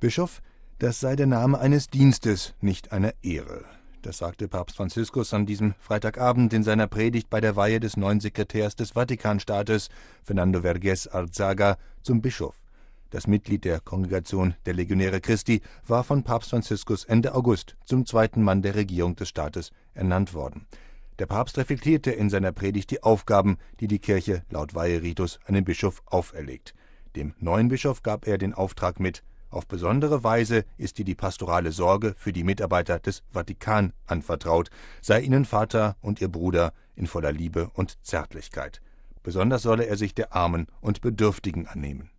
Bischof, das sei der Name eines Dienstes, nicht einer Ehre. Das sagte Papst Franziskus an diesem Freitagabend in seiner Predigt bei der Weihe des neuen Sekretärs des Vatikanstaates, Fernando Vergés Arzaga, zum Bischof. Das Mitglied der Kongregation der Legionäre Christi war von Papst Franziskus Ende August zum zweiten Mann der Regierung des Staates ernannt worden. Der Papst reflektierte in seiner Predigt die Aufgaben, die die Kirche laut Weiheritus einem Bischof auferlegt. Dem neuen Bischof gab er den Auftrag mit, auf besondere Weise ist ihr die pastorale Sorge für die Mitarbeiter des Vatikan anvertraut, sei ihnen Vater und ihr Bruder in voller Liebe und Zärtlichkeit. Besonders solle er sich der Armen und Bedürftigen annehmen